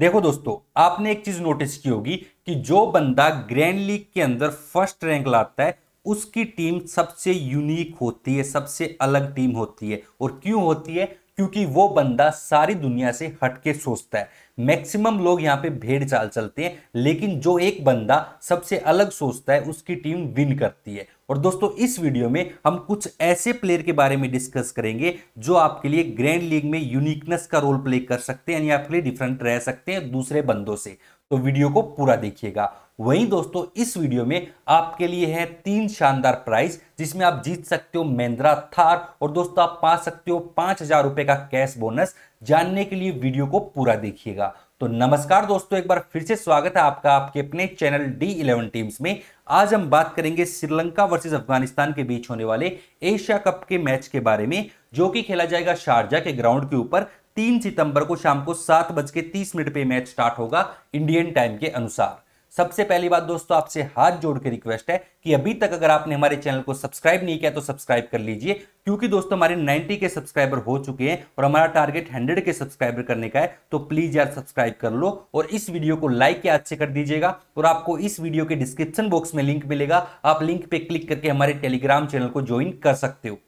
देखो दोस्तों आपने एक चीज नोटिस की होगी कि जो बंदा ग्रैंड लीग के अंदर फर्स्ट रैंक लाता है उसकी टीम सबसे यूनिक होती है सबसे अलग टीम होती है और क्यों होती है क्योंकि वो बंदा सारी दुनिया से हटके सोचता है मैक्सिमम लोग यहाँ पे भेड़ चाल चलते हैं लेकिन जो एक बंदा सबसे अलग सोचता है उसकी टीम विन करती है और दोस्तों इस वीडियो में हम कुछ ऐसे प्लेयर के बारे में डिस्कस करेंगे जो आपके लिए ग्रैंड लीग में यूनिकनेस का रोल प्ले कर सकते हैं यानी आपके लिए डिफरेंट रह सकते हैं दूसरे बंदों से तो वीडियो को पूरा देखिएगा वहीं दोस्तों इस वीडियो में आपके लिए है तीन शानदार प्राइस जिसमें आप जीत सकते हो महिंद्रा थार और दोस्तों आप पा सकते हो पांच हजार रुपए का कैश बोनस जानने के लिए वीडियो को पूरा देखिएगा तो नमस्कार दोस्तों एक बार फिर से स्वागत है आपका आपके अपने चैनल डी इलेवन टीम्स में आज हम बात करेंगे श्रीलंका वर्सेज अफगानिस्तान के बीच होने वाले एशिया कप के मैच के बारे में जो कि खेला जाएगा शारजा के ग्राउंड के ऊपर तीन सितंबर को शाम को सात बज के तीस मिनट पे मैच स्टार्ट होगा इंडियन टाइम के अनुसार सबसे पहली बात दोस्तों आपसे हाथ जोड़ के रिक्वेस्ट है कि अभी तक अगर आपने हमारे चैनल को सब्सक्राइब नहीं किया तो सब्सक्राइब कर लीजिए क्योंकि दोस्तों हमारे 90 के सब्सक्राइबर हो चुके हैं और हमारा टारगेट 100 के सब्सक्राइबर करने का है तो प्लीज यार सब्सक्राइब कर लो और इस वीडियो को लाइक या अच्छे कर दीजिएगा और आपको इस वीडियो के डिस्क्रिप्शन बॉक्स में लिंक मिलेगा आप लिंक पे क्लिक करके हमारे टेलीग्राम चैनल को ज्वाइन कर सकते हो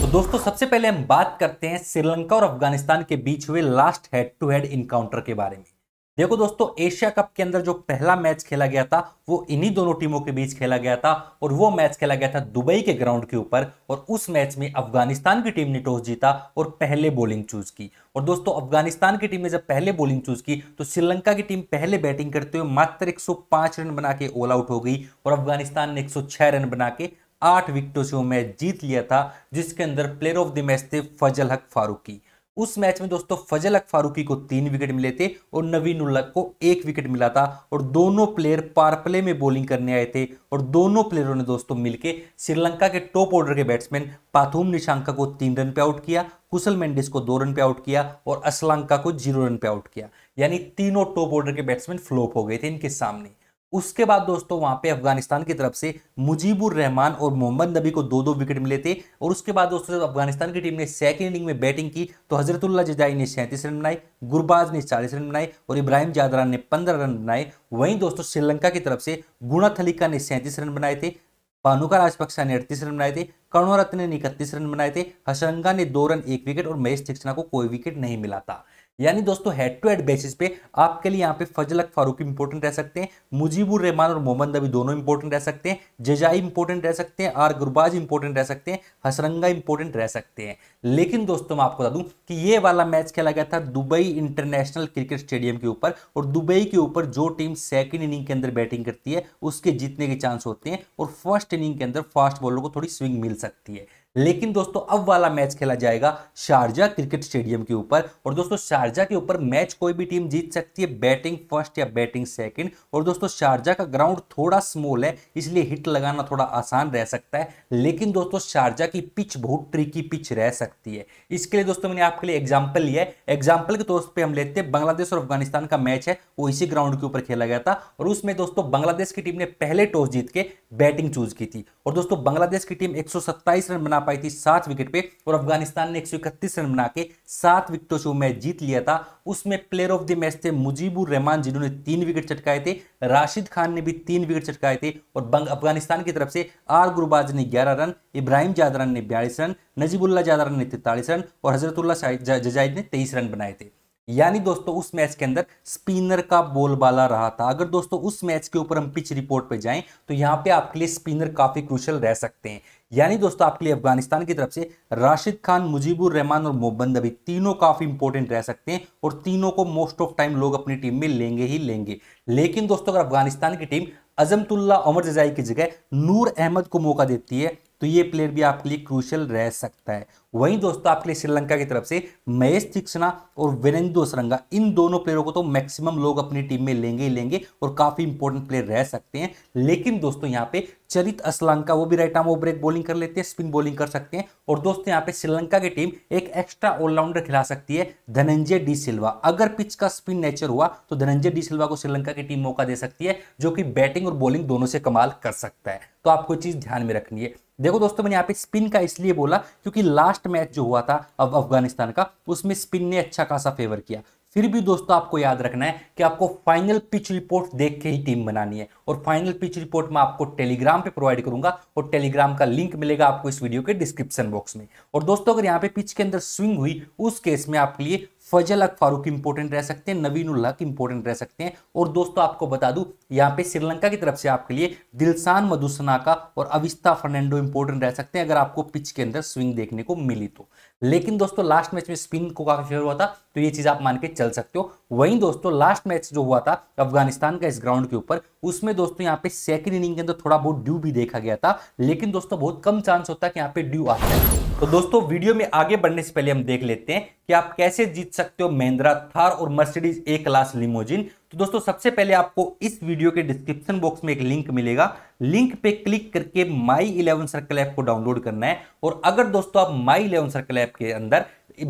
तो दोस्तों सबसे पहले हम बात करते हैं श्रीलंका और अफगानिस्तान के बीच हुए last head to head encounter के बारे में देखो दोस्तों एशिया कप के अंदर जो पहला मैच खेला गया था वो इन्हीं दोनों टीमों के बीच खेला गया था और वो मैच खेला गया था दुबई के ग्राउंड के ऊपर और उस मैच में अफगानिस्तान की टीम ने टॉस जीता और पहले बॉलिंग चूज की और दोस्तों अफगानिस्तान की टीम ने जब पहले बॉलिंग चूज की तो श्रीलंका की टीम पहले बैटिंग करते हुए मात्र एक रन बना के ऑल आउट हो गई और अफगानिस्तान ने एक रन बना के आठ विकेटों से वो मैच जीत लिया था जिसके अंदर प्लेयर ऑफ द मैच थे फजल हक फारूकी उस मैच में दोस्तों फजल अक फारूकी को तीन विकेट मिले थे और नवीन उल्लक को एक विकेट मिला था और दोनों प्लेयर पार प्ले में बॉलिंग करने आए थे और दोनों प्लेयरों ने दोस्तों मिलकर श्रीलंका के टॉप ऑर्डर के बैट्समैन पाथुम निशांका को तीन रन पे आउट किया कुशल मेंडिस को दो रन पे आउट किया और असलंका को जीरो रन पे आउट किया यानी तीनों टॉप ऑर्डर के बैट्समैन फ्लोप हो गए थे इनके सामने उसके बाद दोस्तों वहां पे अफगानिस्तान की तरफ से मुजीबुर रहमान और मोहम्मद नबी को दो दो विकेट मिले थे और उसके बाद दोस्तों जब अफगानिस्तान की टीम ने सेकंड इनिंग में बैटिंग की तो हजरतुल्ला जजाई ने सैंतीस रन बनाए गुरबाज ने चालीस रन बनाए और इब्राहिम जादरान ने पंद्रह रन बनाए वहीं दोस्तों श्रीलंका की तरफ से गुणा ने सैंतीस रन बनाए थे पानुका राजपक्षा ने अड़तीस रन बनाए थे कर्णोरत्न ने इकतीस रन बनाए थे हसरंगा ने दो रन एक विकेट और महेश दीक्षणा को कोई विकेट नहीं मिला था यानी दोस्तों हेड टू हेड बेसिस पे आपके लिए यहाँ पे फजल फारूक इंपोर्टेंट रह सकते हैं मुजीबुर रहमान और मोहम्मद नबी दोनों इंपोर्टेंट रह सकते हैं जजाई इंपॉर्टेंट रह सकते हैं आर गुरबाज इंपॉर्टेंट रह सकते हैं हसरंगा इंपॉर्टेंट रह सकते हैं लेकिन दोस्तों मैं आपको बता दूं कि ये वाला मैच खेला गया था दुबई इंटरनेशनल क्रिकेट स्टेडियम के ऊपर और दुबई के ऊपर जो टीम सेकेंड इनिंग के अंदर बैटिंग करती है उसके जीतने के चांस होते हैं और फर्स्ट इनिंग के अंदर फास्ट बॉलर को थोड़ी स्विंग मिल सकती है लेकिन दोस्तों अब वाला मैच खेला जाएगा शारजा क्रिकेट स्टेडियम के ऊपर और दोस्तों शारजा के ऊपर मैच कोई भी टीम जीत सकती है बैटिंग फर्स्ट या बैटिंग सेकंड और दोस्तों शारजा का ग्राउंड थोड़ा स्मॉल है इसलिए हिट लगाना थोड़ा आसान रह सकता है लेकिन दोस्तों शारजा की पिच बहुत ट्रिकी पिच रह सकती है इसके लिए दोस्तों मैंने आपके लिए एग्जाम्पल लिया है एग्जाम्पल के तौर पर हम लेते हैं बांग्लादेश और अफगानिस्तान का मैच है वो इसी ग्राउंड के ऊपर खेला गया था और उसमें दोस्तों बांग्लादेश की टीम ने पहले टॉस जीत के बैटिंग चूज की थी और दोस्तों बांग्लादेश की टीम एक रन बना पाई थी सात विकेट पे और अफगानिस्तान ने एक रन बना के सात विकेटों से मैच जीत लिया था उसमें प्लेयर ऑफ द मैच थे मुजीबुर रहमान जिन्होंने तीन विकेट चटकाए थे राशिद खान ने भी तीन विकेट चटकाए थे और अफगानिस्तान की तरफ से आर गुरबाज ने ग्यारह रन इब्राहिम जादरान ने बयालीस रन नजीबुल्ला जादरान ने तैतालीस रन और हजरतुल्ला जजाइद ने तेईस रन बनाए थे यानी दोस्तों उस मैच के अंदर स्पिनर का बोलबाला रहा था अगर दोस्तों उस मैच के ऊपर हम पिच रिपोर्ट पे जाएं तो यहां पे आपके लिए स्पिनर काफी क्रुशल रह सकते हैं यानी दोस्तों आपके लिए अफगानिस्तान की तरफ से राशिद खान मुजीबुर रहमान और मोहम्मद अभी तीनों काफी इंपोर्टेंट रह सकते हैं और तीनों को मोस्ट ऑफ टाइम लोग अपनी टीम में लेंगे ही लेंगे लेकिन दोस्तों अगर अफगानिस्तान की टीम अजमतुल्ला अमर जजाई की जगह नूर अहमद को मौका देती है तो ये प्लेयर भी आपके लिए क्रूशल रह सकता है वहीं दोस्तों आपके लिए श्रीलंका की तरफ से महेश तीक्षणा और वीरेंद्र सरंगा इन दोनों प्लेयरों को तो मैक्सिमम लोग अपनी टीम में लेंगे ही लेंगे और काफ़ी इंपॉर्टेंट प्लेयर रह सकते हैं लेकिन दोस्तों यहाँ पे चरित असलंका वो भी राइट आर्म वो ब्रेक बॉलिंग कर लेते हैं स्पिन बॉलिंग कर सकते हैं और दोस्तों यहाँ पे श्रीलंका की टीम एक एक्स्ट्रा ऑलराउंडर खिला सकती है धनंजय डी सिल्वा अगर पिच का स्पिन नेचर हुआ तो धनंजय डी सिल्वा को श्रीलंका की टीम मौका दे सकती है जो कि बैटिंग और बॉलिंग दोनों से कमाल कर सकता है तो आपको चीज़ ध्यान में रखनी है देखो दोस्तों मैंने यहाँ पे स्पिन का इसलिए बोला क्योंकि लास्ट मैच जो हुआ था अब अफगानिस्तान का उसमें स्पिन ने अच्छा खासा फेवर किया फिर भी दोस्तों आपको याद रखना है कि आपको फाइनल पिच रिपोर्ट देख के ही टीम बनानी है और फाइनल पिच रिपोर्ट मैं आपको टेलीग्राम पे प्रोवाइड करूंगा और टेलीग्राम का लिंक मिलेगा आपको इस वीडियो के डिस्क्रिप्शन बॉक्स में और दोस्तों अगर यहाँ पे पिच के अंदर स्विंग हुई उस केस में आपके लिए फजल अक फारूक इंपोर्टेंट रह सकते हैं नवीन उल्लाक इंपोर्टेंट रह सकते हैं और दोस्तों आपको बता दूं यहाँ पे श्रीलंका की तरफ से आपके लिए दिलसान मधुसना का और अविस्ता फर्नांडो इंपोर्टेंट रह सकते हैं अगर आपको पिच के अंदर स्विंग देखने को मिली तो लेकिन दोस्तों लास्ट मैच में स्पिन को काफी फेवर हुआ था तो ये चीज आप मान के चल सकते हो वहीं दोस्तों लास्ट मैच जो हुआ था अफगानिस्तान का इस ग्राउंड के ऊपर उसमें दोस्तों यहाँ पे सेकंड इनिंग के अंदर थोड़ा बहुत ड्यू भी देखा गया था लेकिन दोस्तों बहुत कम चांस होता है कि यहाँ पे ड्यू आता है तो दोस्तों वीडियो में आगे बढ़ने से पहले हम देख लेते हैं कि आप कैसे जीत सकते हो महिंद्रा थार और मर्सिडीज ए क्लास लिमोजिन तो दोस्तों सबसे पहले आपको इस वीडियो के डिस्क्रिप्शन बॉक्स में एक लिंक मिलेगा लिंक पे क्लिक करके माई इलेवन सर्कल ऐप को डाउनलोड करना है और अगर दोस्तों आप माई इलेवन सर्कल ऐप के अंदर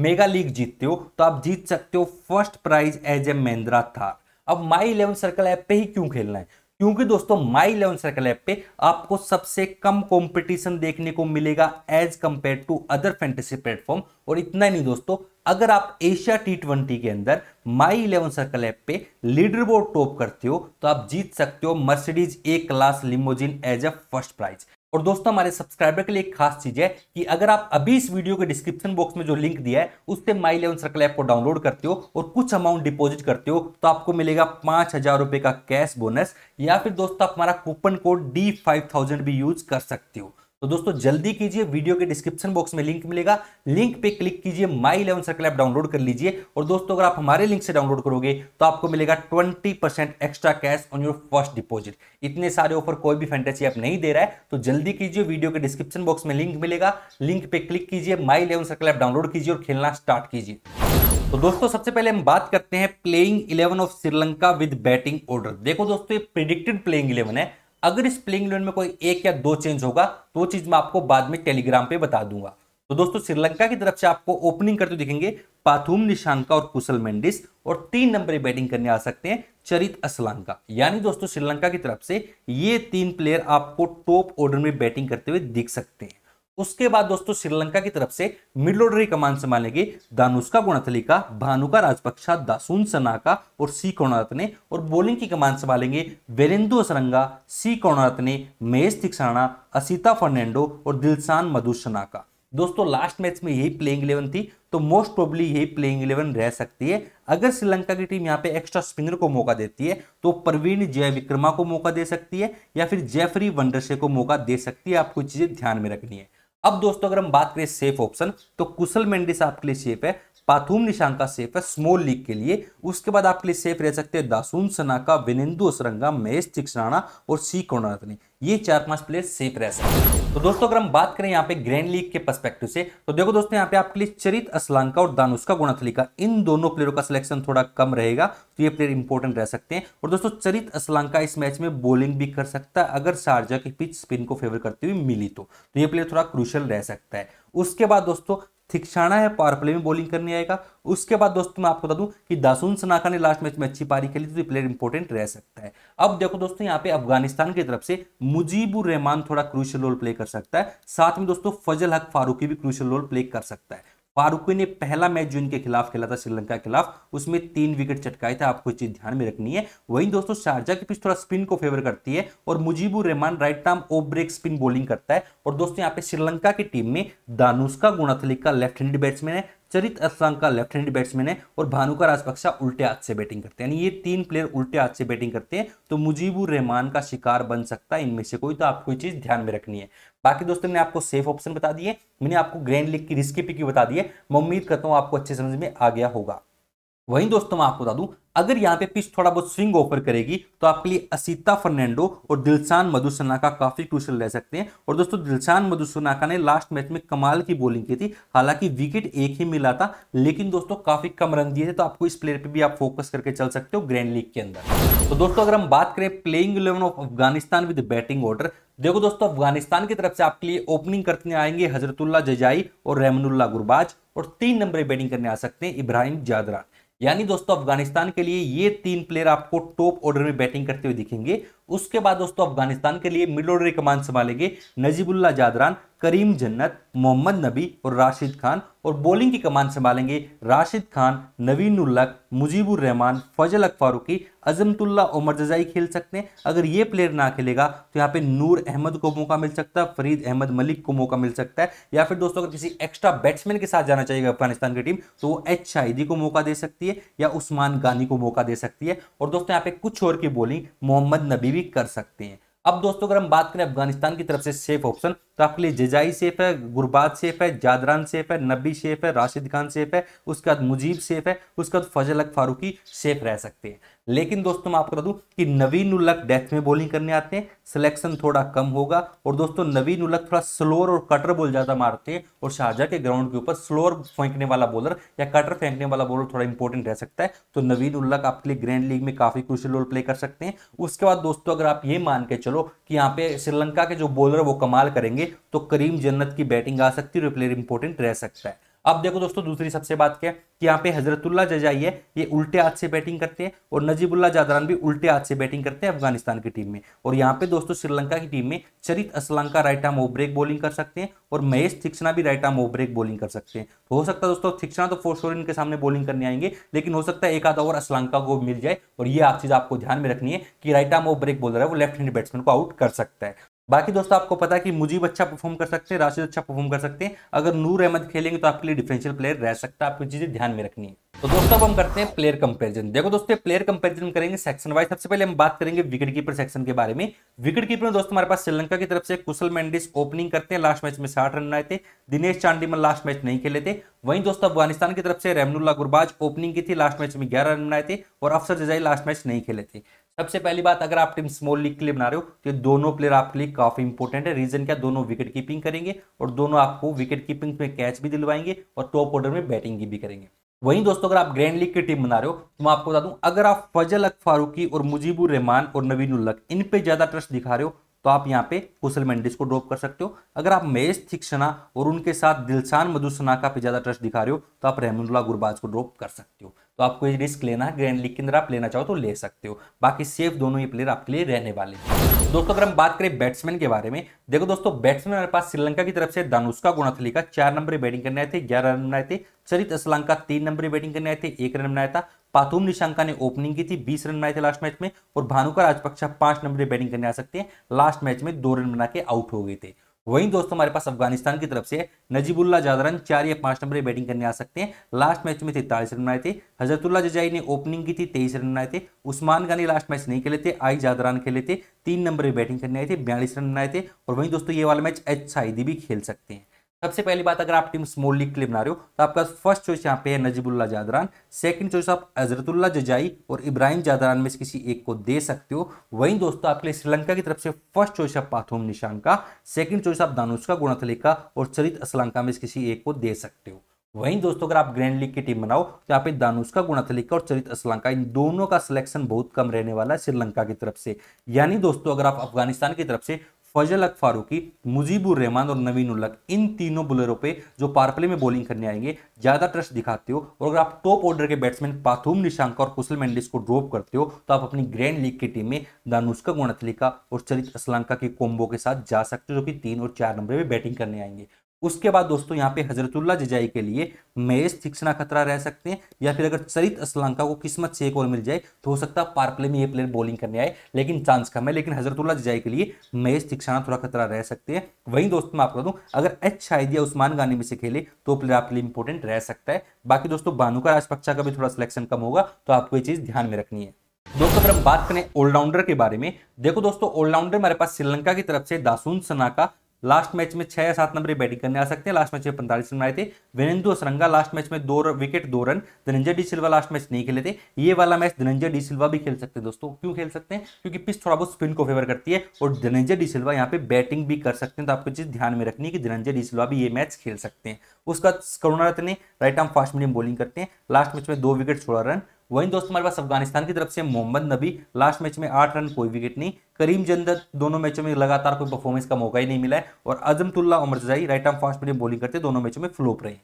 मेगा लीग जीतते हो तो आप जीत सकते हो first prize as a Mahindra Thar अब माई इलेवन सर्कल ऐप पे ही क्यों खेलना है क्योंकि दोस्तों माई इलेवन सर्कल ऐप पे आपको सबसे कम कंपटीशन देखने को मिलेगा as compared to other fantasy platform और इतना नहीं दोस्तों अगर आप एशिया टी ट्वेंटी के अंदर माई इलेवन सर्कल ऐप पे लीडर बोर्ड टॉप करते हो तो आप जीत सकते हो Mercedes A class limousine as a first prize और दोस्तों हमारे सब्सक्राइबर के लिए एक खास चीज है कि अगर आप अभी इस वीडियो के डिस्क्रिप्शन बॉक्स में जो लिंक दिया है उससे माई इलेवन सर्कल ऐप को डाउनलोड करते हो और कुछ अमाउंट डिपॉजिट करते हो तो आपको मिलेगा पांच हजार रुपए का कैश बोनस या फिर दोस्तों आप हमारा coupon code D five thousand भी यूज कर सकते हो तो दोस्तों जल्दी कीजिए वीडियो के डिस्क्रिप्शन बॉक्स में लिंक मिलेगा लिंक पे क्लिक कीजिए माई इलेवन सर्कल ऐप डाउनलोड कर लीजिए और दोस्तों अगर आप हमारे लिंक से डाउनलोड करोगे तो आपको मिलेगा 20% extra cash on your first deposit इतने सारे ऑफर कोई भी फैंटेसी ऐप नहीं दे रहा है तो जल्दी कीजिए वीडियो के डिस्क्रिप्शन बॉक्स में लिंक मिलेगा लिंक पे क्लिक कीजिए माई इलेवन सर्कल ऐप डाउनलोड कीजिए और खेलना स्टार्ट कीजिए तो दोस्तों सबसे पहले हम बात करते हैं playing eleven of Sri Lanka with batting order देखो दोस्तों ये प्रिडिक्टेड प्लेइंग इलेवन है अगर इस प्लेइंग इलेवन में कोई एक या दो चेंज होगा तो वो चीज़ मैं आपको बाद में टेलीग्राम पे बता दूंगा तो दोस्तों श्रीलंका की तरफ से आपको ओपनिंग करते दिखेंगे पाथुम निशांका और कुशल मेंडिस और तीन नंबर बैटिंग करने आ सकते हैं चरित असलांका यानी दोस्तों श्रीलंका की तरफ से ये तीन प्लेयर आपको टॉप ऑर्डर में बैटिंग करते हुए दिख सकते हैं उसके बाद दोस्तों श्रीलंका की तरफ से मिडलोडरी कमान संभालेंगे दानुष्का गुणथली का भानुका राजपक्षा दासून सनाका और सी कोणारत्ने और बॉलिंग की कमान संभालेंगे वेरेंदु असरंगा सी कोणारत्ने महेश तिक्साणा असिता फर्नांडो और दिलसान मधुसना का दोस्तों लास्ट मैच में यही प्लेइंग इलेवन थी तो मोस्ट प्रोबली यही प्लेइंग इलेवन रह सकती है अगर श्रीलंका की टीम यहाँ पे एक्स्ट्रा स्पिनर को मौका देती है तो प्रवीण जय विक्रमा को मौका दे सकती है या फिर जेफरी वंडरसे को मौका दे सकती है आपको चीजें ध्यान में रखनी है अब दोस्तों अगर हम बात करें सेफ ऑप्शन तो कुशल मेंडिस आपके लिए सेफ है पाथुम निशांक का सेफ है स्मॉल लीग के लिए उसके बाद आपके लिए सेफ रह सकते हैं दासून सनाका विनेंदु असरंगा महेश चिक्सराणा और सी कोणार्थनी ये चार पांच प्लेयर सेफ रह सकते हैं तो दोस्तों अगर हम बात करें यहाँ पे ग्रैंड लीग के परस्पेक्टिव से तो देखो दोस्तों यहाँ पे आपके लिए चरित असलान का और दानुष का गुणथली का इन दोनों प्लेयरों का सिलेक्शन थोड़ा कम रहेगा तो ये प्लेयर इंपॉर्टेंट रह सकते हैं और दोस्तों चरित असलांका इस मैच में बॉलिंग भी कर सकता है अगर शारजा की पिच स्पिन को फेवर करती हुई मिली तो, तो ये प्लेयर थोड़ा क्रुशल रह सकता है उसके बाद दोस्तों थिक्षाणा है पावर प्ले में बॉलिंग करने आएगा उसके बाद दोस्तों मैं आपको बता दूं कि दासून सनाका ने लास्ट मैच में अच्छी पारी खेली तो ये प्लेयर इंपॉर्टेंट रह सकता है अब देखो दोस्तों यहाँ पे अफगानिस्तान की तरफ से मुजीबुर रहमान थोड़ा क्रूशल रोल प्ले कर सकता है साथ में दोस्तों फजल हक फारूकी भी क्रूशल रोल प्ले कर सकता है फारूकी ने पहला मैच जो इनके खिलाफ खेला था श्रीलंका के खिलाफ उसमें तीन विकेट चटकाए थे आपको चीज ध्यान में रखनी है वहीं दोस्तों शारजा की पिच थोड़ा स्पिन को फेवर करती है और Mujeebur Rahman right arm off break spin bowling करता है और दोस्तों यहाँ पे श्रीलंका की टीम में दानुष्का गुणाथलिक का लेफ्ट हैंड बैट्समैन है चरित का लेफ्ट हैंड बैट्समैन है और भानुका राजपक्षा उल्टे हाथ से बैटिंग करते हैं यानी ये तीन प्लेयर उल्टे हाथ से बैटिंग करते हैं तो मुजीबुर रहमान का शिकार बन सकता है इनमें से कोई तो आपको ये चीज़ ध्यान में रखनी है बाकी दोस्तों मैंने आपको सेफ ऑप्शन बता दिए मैंने आपको ग्रैंड लीग की रिस्की पिकी बता दी है मैं उम्मीद करता हूँ आपको अच्छे समझ में आ गया होगा वहीं दोस्तों मैं आपको बता दूं अगर यहाँ पे पिच थोड़ा बहुत स्विंग ऑफर करेगी तो आपके लिए असीता फर्नांडो और दिलशान का काफी क्रूशल रह सकते हैं और दोस्तों दिलशान का ने लास्ट मैच में कमाल की बॉलिंग की थी हालांकि विकेट एक ही मिला था लेकिन दोस्तों काफी कम रन दिए थे तो आपको इस प्लेयर पर भी आप फोकस करके चल सकते हो ग्रैंड लीग के अंदर तो दोस्तों अगर हम बात करें playing eleven of Afghanistan with batting order देखो दोस्तों अफगानिस्तान की तरफ से आपके लिए ओपनिंग करने आएंगे हजरतुल्ला जजाई और रहमनुल्ला गुरबाज और तीन नंबर बैटिंग करने आ सकते हैं इब्राहिम जादरा यानी दोस्तों अफगानिस्तान के लिए ये तीन प्लेयर आपको टॉप ऑर्डर में बैटिंग करते हुए दिखेंगे उसके बाद दोस्तों अफगानिस्तान के लिए मिड ऑर्डर कमान संभालेंगे नजीबुल्ला जादरान करीम जन्नत मोहम्मद नबी और राशिद खान और बॉलिंग की कमान संभालेंगे राशिद खान नवीन उल्लक मुजीबुर रहमान फजल अक फारूकी अजमतुल्ला उमर जजाई खेल सकते हैं अगर ये प्लेयर ना खेलेगा तो यहाँ पे नूर अहमद को मौका मिल सकता है फरीद अहमद मलिक को मौका मिल सकता है या फिर दोस्तों अगर किसी एक्स्ट्रा बैट्समैन के साथ जाना चाहिए अफगानिस्तान की टीम तो वो एच शाहिदी को मौका दे सकती है या उस्मान गानी को मौका दे सकती है और दोस्तों यहाँ पे कुछ और की बॉलिंग मोहम्मद नबी भी कर सकते हैं अब दोस्तों अगर हम बात करें अफगानिस्तान की तरफ से सेफ ऑप्शन तो आपके लिए जजाई सेफ है गुरबाज सेफ है जादरान सेफ है नबी सेफ है राशिद खान सेफ है उसके बाद मुजीब सेफ है उसके बाद फजल अक फारूकी सेफ रह सकते हैं लेकिन दोस्तों मैं आपको बता दूं कि नवीन उलक डेथ में बॉलिंग करने आते हैं सिलेक्शन थोड़ा कम होगा और दोस्तों नवीन उलक थोड़ा स्लोअर और कटर बॉल ज़्यादा मारते हैं और शाहजहा के ग्राउंड के ऊपर स्लोअर फेंकने वाला बॉलर या कटर फेंकने वाला बॉलर थोड़ा इंपॉर्टेंट रह सकता है तो नवीन उलक आपके लिए ग्रैंड लीग में काफ़ी क्रूशल रोल प्ले कर सकते हैं उसके बाद दोस्तों अगर आप ये मान के चलो कि यहाँ पे श्रीलंका के जो बॉलर वो कमाल करेंगे करेंगे तो करीम जन्नत की बैटिंग आ सकती है और प्लेयर इंपॉर्टेंट रह सकता है अब देखो दोस्तों दूसरी सबसे बात क्या है कि यहाँ पे हजरतुल्ला जजाई है ये उल्टे हाथ से बैटिंग करते हैं और नजीबुल्ला जादरान भी उल्टे हाथ से बैटिंग करते हैं अफगानिस्तान की टीम में और यहाँ पे दोस्तों श्रीलंका की टीम में Charith Asalanka right arm off break bowling कर सकते हैं और महेश थिक्सना भी राइट आर्म ओब्रेक बॉलिंग कर सकते हैं तो हो सकता है दोस्तों थिक्सना तो फोर शोर इनके सामने बॉलिंग करने आएंगे लेकिन हो सकता है एक आधा ओवर असलंका को मिल जाए और ये आप चीज़ आपको ध्यान में रखनी है कि राइट आर्म ओब्रेक बॉलर है वो लेफ्ट हैंड बैट्समैन को आउट कर सकता है बाकी दोस्तों आपको पता है कि मुजीब अच्छा परफॉर्म कर सकते हैं राशिद अच्छा परफॉर्म कर सकते हैं अगर नूर अहमद खेलेंगे तो आपके लिए डिफरेंशियल प्लेयर रह सकता है आपको चीजें ध्यान में रखनी है तो दोस्तों अब हम करते हैं प्लेयर कंपैरिजन देखो दोस्तों प्लेयर कंपैरिजन करेंगे सेक्शन वाइज सबसे पहले हम बात करेंगे विकेट कीपर सेक्शन के बारे में विकेट कीपर में दोस्तों हमारे पास श्रीलंका की तरफ से कुशल मेंडिस ओपनिंग करते हैं लास्ट मैच में साठ रन बनाए थे दिनेश चांडीमल लास्ट मैच नहीं खेले थे वहीं दोस्तों अफगानिस्तान की तरफ से रहमनुल्ला गुरबाज ओपनिंग की थी लास्ट मैच में ग्यारह रन बनाए थे और अफसर जजाई लास्ट मैच नहीं खेले थे सबसे पहली बात अगर आप टीम स्मॉल लीग के लिए बना रहे हो तो ये दोनों प्लेयर आपके लिए काफी इंपॉर्टेंट है रीजन क्या दोनों विकेट कीपिंग करेंगे और दोनों आपको विकेट कीपिंग में कैच भी दिलवाएंगे और टॉप ऑर्डर में बैटिंग भी करेंगे वहीं दोस्तों अगर आप ग्रैंड लीग की टीम बना रहे हो तो मैं आपको बता दूं अगर आप फजल अक फारूकी और मुजीबुर रहमान और नवीन उल्लक इन पे ज्यादा ट्रस्ट दिखा रहे हो तो आप यहाँ पे कुशल मेंडिस को ड्रॉप कर सकते हो अगर आप महेश थिक्सना और उनके साथ दिलशान मधुसना का पे ज्यादा ट्रस्ट दिखा रहे हो तो आप रहमानुल्ला गुरबाज को ड्रॉप कर सकते हो तो आपको ये रिस्क लेना है ग्रैंड लीग के अंदर आप लेना चाहो तो ले सकते हो बाकी सेफ दोनों ही प्लेयर आपके लिए रहने वाले हैं दोस्तों अगर हम बात करें बैट्समैन के बारे में देखो दोस्तों बैट्समैन हमारे पास श्रीलंका की तरफ से दानुष्का गुणाथली का चार नंबर बैटिंग करने आए थे ग्यारह रन बनाए थे चरित असलंका तीन नंबर बैटिंग करने आए थे एक रन बनाया था पाथुम निशांका ने ओपनिंग की थी बीस रन बनाए थे लास्ट मैच में और भानुका राजपक्षा पांच नंबर बैटिंग करने आ सकते हैं लास्ट मैच में दो रन बना के आउट हो गए थे वहीं दोस्तों हमारे पास अफगानिस्तान की तरफ से नजीबुल्ला जादरन चार या पांच नंबर बैटिंग करने आ सकते हैं लास्ट मैच में तैतालीस रन बनाए थे हजरतुल्ला जजाई ने ओपनिंग की थी तेईस रन बनाए थे उस्मान गानी लास्ट मैच नहीं खेले थे आई जादरान खेले थे तीन नंबर बैटिंग करने आए थे बयालीस रन बनाए थे और वहीं दोस्तों ये वाला मैच एच भी खेल सकते हैं सबसे पहली बात अगर आप टीम स्मॉल लीग के लिए बना रहे हो तो आपका फर्स्ट चॉइस यहाँ पे है नजीबुल्ला जादरान सेकंड चॉइस आप अजरतुल्ला जजाई और इब्राहिम जादरान में से किसी एक को दे सकते हो वहीं दोस्तों आपके लिए श्रीलंका की तरफ से फर्स्ट चॉइस आप पाथोम निशान का सेकंड चॉइस आप दानुष्का गुणाथली का और चरित असलंका में से किसी एक को दे सकते हो वहीं दोस्तों अगर आप ग्रैंड लीग की टीम बनाओ तो यहाँ पे दानुष्का गुणाथलिका और चरित असलंका इन दोनों का सिलेक्शन बहुत कम रहने वाला है श्रीलंका की तरफ से यानी दोस्तों अगर आप अफगानिस्तान की तरफ से फजल अक फारूकी मुजीबुर रहमान और नवीन उल्लक इन तीनों बोलरों पे जो पारप्ले में बॉलिंग करने आएंगे ज़्यादा ट्रस्ट दिखाते हो और अगर आप टॉप ऑर्डर के बैट्समैन पाथुम निशांक और कुशल मेंडिस को ड्रॉप करते हो तो आप अपनी ग्रैंड लीग की टीम में दानुष्का गुणथलिका और चरित असलंका के कोम्बो के साथ जा सकते हो जो कि तीन और चार नंबर पर बैटिंग करने आएंगे उसके बाद दोस्तों यहाँ पे हजरतुल्ला जजाई के लिए मेज थिक्सना खतरा रह सकते हैं या फिर अगर चरित असलंका को किस्मत से एक और मिल जाए तो हो सकता है पार्कले में ये प्लेयर बॉलिंग करने आए लेकिन चांस कम है लेकिन हजरतुल्ला जजाई के लिए मेज थिक्सना थोड़ा खतरा रह सकते हैं वहीं दोस्तों मैं आपको दूँ अगर एच शाहिद या उस्मान गानी में से खेले तो प्लेयर आपके लिए इंपॉर्टेंट रह सकता है बाकी दोस्तों बानुका राजपक्षा का भी थोड़ा सिलेक्शन कम होगा तो आपको ये चीज़ ध्यान में रखनी है दोस्तों अगर हम बात करें ऑलराउंडर के बारे में देखो दोस्तों ऑलराउंडर हमारे पास श्रीलंका की तरफ से दासून सनाका लास्ट मैच में छह या सात नंबर बैटिंग करने आ सकते हैं लास्ट मैच में पैंतालीस रन आए थे वीरेंद्र सरंगा लास्ट मैच में दो विकेट दो run Dhananjaya de Silva last match नहीं खेले थे ये वाला मैच धनंजय डी सिल्वा भी खेल सकते हैं दोस्तों क्यों खेल सकते हैं क्योंकि पिच थोड़ा बहुत स्पिन को फेवर करती है और धनंजय डी सिल्वा यहाँ पे बैटिंग भी कर सकते हैं तो आपको चीज ध्यान में रखनी है कि धनंजय डी सिल्वा भी ये मैच खेल सकते हैं उसका Karunaratne right arm fast medium bowling करते हैं लास्ट मैच में दो विकेट सोलह रन वहीं दोस्तों हमारे पास अफगानिस्तान की तरफ से मोहम्मद नबी लास्ट मैच में आठ रन कोई विकेट नहीं करीम जंदर दोनों मैचों में लगातार कोई परफॉर्मेंस का मौका ही नहीं मिला है और Azmatullah Omarzai right arm fast medium bowling करते दोनों मैचों में फ्लोप रहे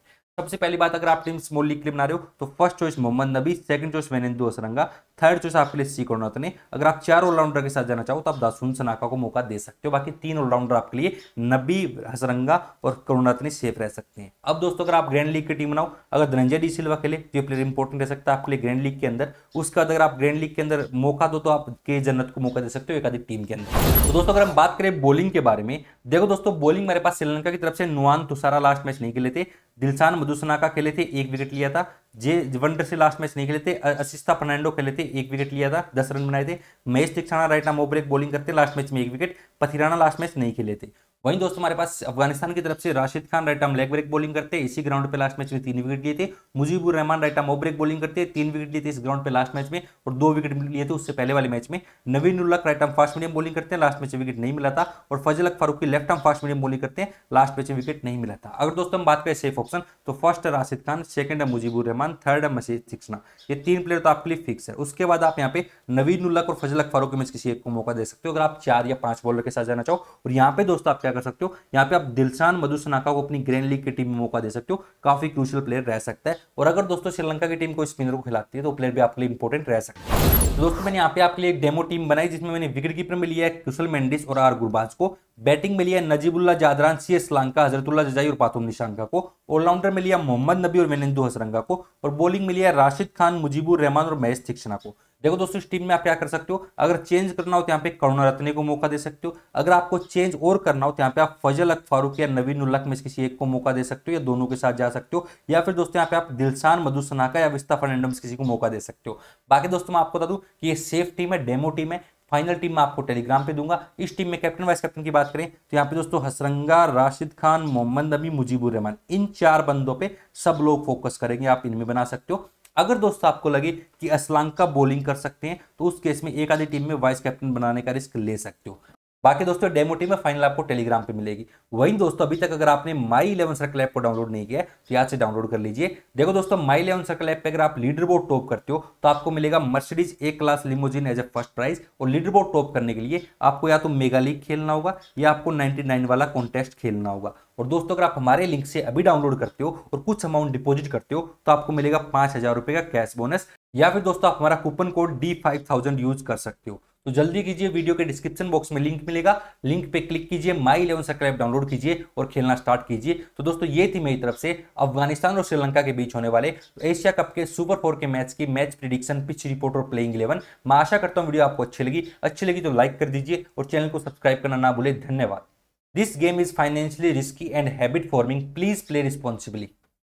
सबसे पहली बात अगर आप टीम स्मॉल लीग के लिए बना रहे हो तो first choice Mohammad Nabi second choice Wanindu Hasaranga third choice आपके लिए सी कोरोना ने अगर आप चार ऑलराउंडर के साथ जाना चाहो तो आप दासून सनाका को मौका दे सकते हो बाकी तीन ऑलराउंडर आपके लिए नबी हसरंगा और करुणाथ सेफ रह सकते हैं अब दोस्तों अगर आप ग्रैंड लीग की टीम बनाओ अगर धनंजय डी सिल्वा खेले तो ये प्लेयर इंपॉर्टेंट रह सकता है आपके लिए ग्रैंड लीग के अंदर उसके बाद अगर आप ग्रैंड लीग के अंदर मौका दो तो आप के जन्नत को मौका दे सकते हो एक अधिक टीम के अंदर तो दोस्तों अगर हम बात करें बॉलिंग के बारे में देखो दोस्तों बॉलिंग मेरे पास श्रीलंका की तरफ से नुआन तुसारा लास्ट मैच नहीं खेले थे दिलशान मधुसना का खेले थे एक विकेट लिया था जे वनडर से लास्ट मैच नहीं खेले थे असिस्ता फर्नांडो खेले थे एक विकेट लिया था दस रन बनाए थे महेश दीक्षाणा राइट नाम ओवर एक बॉलिंग करते लास्ट मैच में एक विकेट पथिराना लास्ट मैच नहीं खेले थे वहीं दोस्तों हमारे पास अफगानिस्तान की तरफ से Rashid Khan right arm leg break bowling करते हैं इसी ग्राउंड पे लास्ट मैच में तीन विकेट लिए थे Mujeebur Rahman right arm break bowling करते हैं तीन विकेट लिए थे इस ग्राउंड पे लास्ट मैच में और दो विकेट लिए थे उससे पहले वाले मैच में Naveen Ulhaq right arm fast medium bowling करते हैं लास्ट मैच में विकेट नहीं मिला था और फजल फारूक की left arm fast medium bowling करते हैं लास्ट मैच में विकेट नहीं मिला था अगर दोस्तों हम बात करें सेफ ऑप्शन तो फर्स्ट है राशिद खान सेकंड है मुजीबुर रहमान थर्ड है मसीद सिक्सना ये तीन प्लेयर तो आपके लिए फिक्स है उसके बाद आप यहाँ पे नवीन उल्लाक और फजल फारूक के मैच किसी एक को मौका दे सकते हो अगर आप चार या पांच बॉलर के साथ जाना चाहो और यहाँ पे दोस्तों आपके क्या कर सकते हो यहाँ पे आप दिलशान मधुसनाका को अपनी ग्रैंड लीग की टीम में मौका दे सकते हो काफी क्रूशियल प्लेयर रह सकता है और अगर दोस्तों श्रीलंका की टीम को स्पिनर को खिलाती है तो प्लेयर भी आपके लिए इंपॉर्टेंट रह सकते हैं तो दोस्तों मैंने यहाँ पे आपके लिए एक डेमो टीम बनाई जिसमें मैंने विकेट कीपर में लिया है कुशल मेंडिस और आर गुरबाज को बैटिंग में लिया नजीबुल्ला जादरान सी एस लांका हजरतुल्ला जजाई और पाथुम निशांका को ऑलराउंडर में लिया मोहम्मद नबी और मेनेंदू हसरंगा को और बॉलिंग में लिया राशिद खान मुजीबुर रहमान और महेश थिक्शना को देखो दोस्तों इस टीम में आप क्या कर सकते हो अगर चेंज करना हो तो यहाँ पे करुणा रत्ने को मौका दे सकते हो अगर आपको चेंज और करना हो तो यहाँ पे आप फजल अक फारूक या नवीन उल्लक में किसी एक को मौका दे सकते हो या दोनों के साथ जा सकते हो या फिर दोस्तों यहाँ पे आप दिलसान मधुसना या विस्ता फर्नाडम्स किसी को मौका दे सकते हो बाकी दोस्तों मैं आपको बता दूँ कि ये सेफ टीम है डेमो टीम है फाइनल टीम मैं आपको टेलीग्राम पे दूंगा इस टीम में कैप्टन वाइस कैप्टन की बात करें तो यहाँ पे दोस्तों हसरंगा राशिद खान मोहम्मद नबी मुजीबुर रहमान इन चार बंदों पे सब लोग फोकस करेंगे आप इनमें बना सकते हो अगर दोस्तों आपको लगे कि असलांका बॉलिंग कर सकते हैं तो उस केस में एक आधी टीम में वाइस कैप्टन बनाने का रिस्क ले सकते हो बाकी दोस्तों डेमो टीम में फाइनल आपको टेलीग्राम पे मिलेगी वहीं दोस्तों अभी तक अगर आपने माई इलेवन सर्कल ऐप को डाउनलोड नहीं किया तो यहाँ से डाउनलोड कर लीजिए देखो दोस्तों माई इलेवन सर्कल ऐप पे अगर आप लीडर बोर्ड टॉप करते हो तो आपको मिलेगा Mercedes A class limousine as a first prize और लीडर बोर्ड टॉप करने के लिए आपको या तो मेगा लीग खेलना होगा या आपको नाइनटी वाला कॉन्टेस्ट खेलना होगा और दोस्तों अगर आप हमारे लिंक से अभी डाउनलोड करते हो और कुछ अमाउंट डिपोजिट करते हो तो आपको मिलेगा पांच हजार रुपए का कैश बोनस या फिर दोस्तों आप हमारा coupon code D five thousand use कर सकते हो तो जल्दी कीजिए वीडियो के डिस्क्रिप्शन बॉक्स में लिंक मिलेगा लिंक पे क्लिक कीजिए माई इलेवन सब्सक्राइब डाउनलोड कीजिए और खेलना स्टार्ट कीजिए तो दोस्तों ये थी मेरी तरफ से अफगानिस्तान और श्रीलंका के बीच होने वाले एशिया कप के सुपर फोर के मैच की मैच प्रिडिक्शन पिच रिपोर्ट और प्लेइंग इलेवन मैं आशा करता हूँ वीडियो आपको अच्छी लगी अच्छी लगी तो लाइक कर दीजिए और चैनल को सब्सक्राइब करना ना भूले धन्यवाद this game is financially risky and habit forming please play responsibly